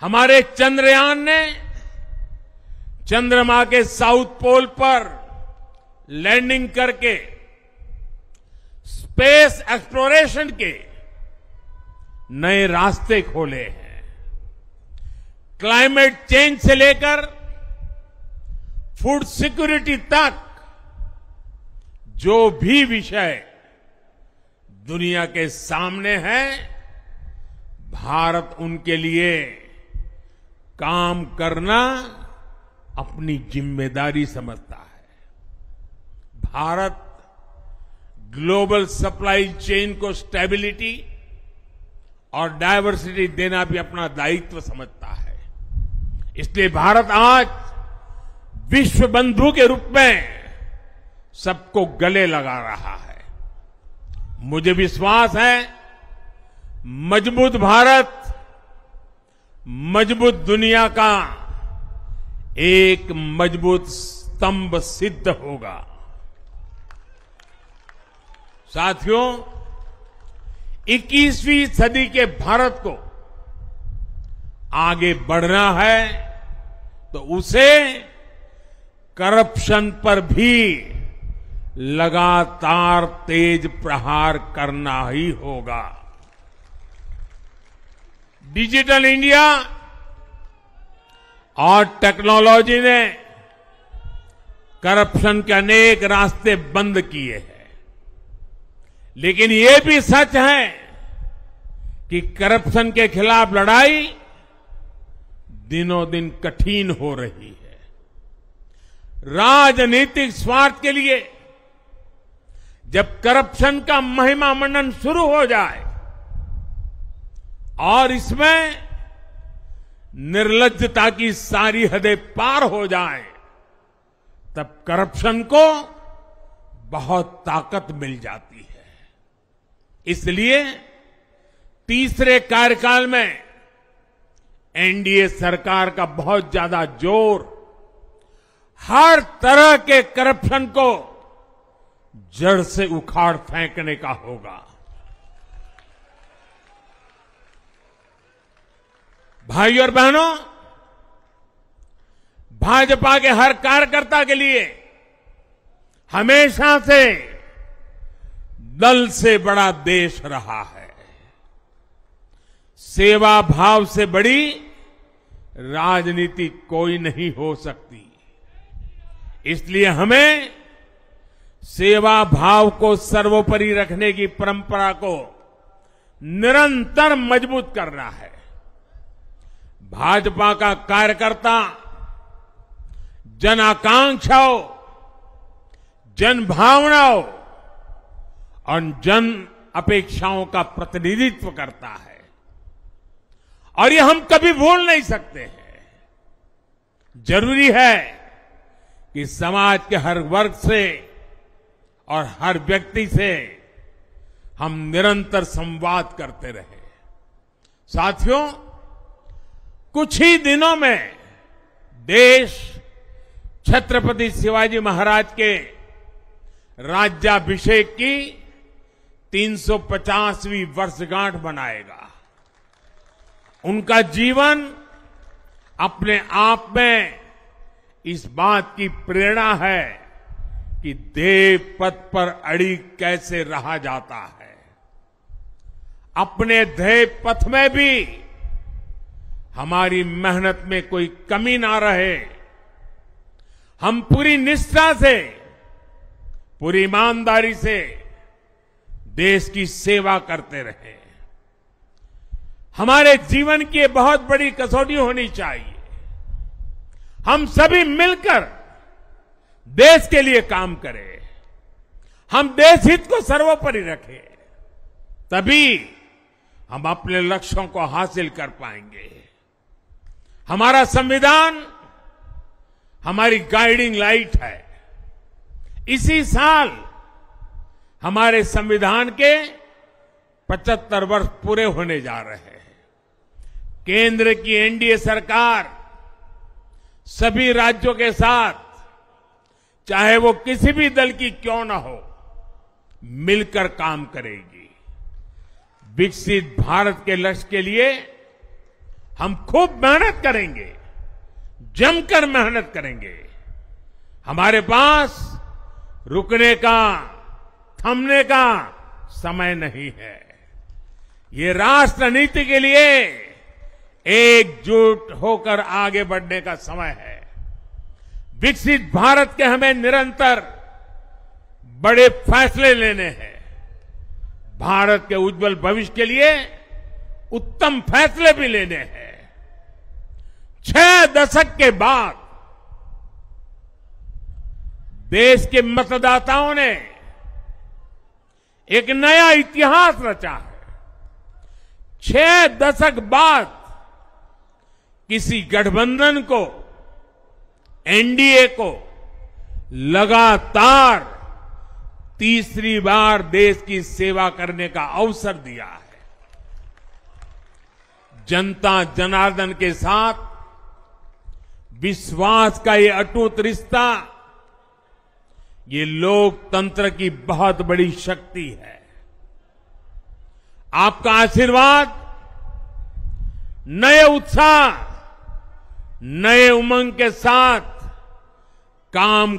हमारे चंद्रयान ने चंद्रमा के साउथ पोल पर लैंडिंग करके स्पेस एक्सप्लोरेशन के नए रास्ते खोले हैं क्लाइमेट चेंज से लेकर फूड सिक्योरिटी तक जो भी विषय दुनिया के सामने है भारत उनके लिए काम करना अपनी जिम्मेदारी समझता है भारत ग्लोबल सप्लाई चेन को स्टेबिलिटी और डायवर्सिटी देना भी अपना दायित्व समझता है इसलिए भारत आज विश्व बंधु के रूप में सबको गले लगा रहा है मुझे विश्वास है मजबूत भारत मजबूत दुनिया का एक मजबूत स्तंभ सिद्ध होगा साथियों 21वीं सदी के भारत को आगे बढ़ना है तो उसे करप्शन पर भी लगातार तेज प्रहार करना ही होगा डिजिटल इंडिया और टेक्नोलॉजी ने करप्शन के अनेक रास्ते बंद किए हैं लेकिन ये भी सच है कि करप्शन के खिलाफ लड़ाई दिनों दिन कठिन हो रही है राजनीतिक स्वार्थ के लिए जब करप्शन का महिमा मंडन शुरू हो जाए और इसमें निर्लजता की सारी हदें पार हो जाए तब करप्शन को बहुत ताकत मिल जाती है इसलिए तीसरे कार्यकाल में एनडीए सरकार का बहुत ज्यादा जोर हर तरह के करप्शन को जड़ से उखाड़ फेंकने का होगा भाइयों और बहनों भाजपा के हर कार्यकर्ता के लिए हमेशा से दल से बड़ा देश रहा है सेवा भाव से बड़ी राजनीति कोई नहीं हो सकती इसलिए हमें सेवा भाव को सर्वोपरि रखने की परंपरा को निरंतर मजबूत करना है भाजपा का कार्यकर्ता जन आकांक्षाओं जन भावनाओं और जन अपेक्षाओं का प्रतिनिधित्व करता है और ये हम कभी भूल नहीं सकते हैं जरूरी है कि समाज के हर वर्ग से और हर व्यक्ति से हम निरंतर संवाद करते रहे साथियों कुछ ही दिनों में देश छत्रपति शिवाजी महाराज के राज्याभिषेक की 350वीं वर्षगांठ बनाएगा उनका जीवन अपने आप में इस बात की प्रेरणा है कि देव पद पर अड़ी कैसे रहा जाता है अपने देव पथ में भी हमारी मेहनत में कोई कमी ना रहे हम पूरी निष्ठा से पूरी ईमानदारी से देश की सेवा करते रहे हमारे जीवन की बहुत बड़ी कसौटी होनी चाहिए हम सभी मिलकर देश के लिए काम करें हम देश हित को सर्वोपरि रखें तभी हम अपने लक्ष्यों को हासिल कर पाएंगे हमारा संविधान हमारी गाइडिंग लाइट है इसी साल हमारे संविधान के 75 वर्ष पूरे होने जा रहे हैं केंद्र की एनडीए सरकार सभी राज्यों के साथ चाहे वो किसी भी दल की क्यों ना हो मिलकर काम करेगी विकसित भारत के लक्ष्य के लिए हम खूब मेहनत करेंगे जमकर मेहनत करेंगे हमारे पास रुकने का थमने का समय नहीं है ये राष्ट्र नीति के लिए एकजुट होकर आगे बढ़ने का समय है विकसित भारत के हमें निरंतर बड़े फैसले लेने हैं भारत के उज्जवल भविष्य के लिए उत्तम फैसले भी लेने हैं छह दशक के बाद देश के मतदाताओं ने एक नया इतिहास रचा है छह दशक बाद किसी गठबंधन को एनडीए को लगातार तीसरी बार देश की सेवा करने का अवसर दिया है जनता जनार्दन के साथ विश्वास का ये अटूट रिश्ता ये लोकतंत्र की बहुत बड़ी शक्ति है आपका आशीर्वाद नए उत्साह नए उमंग के साथ काम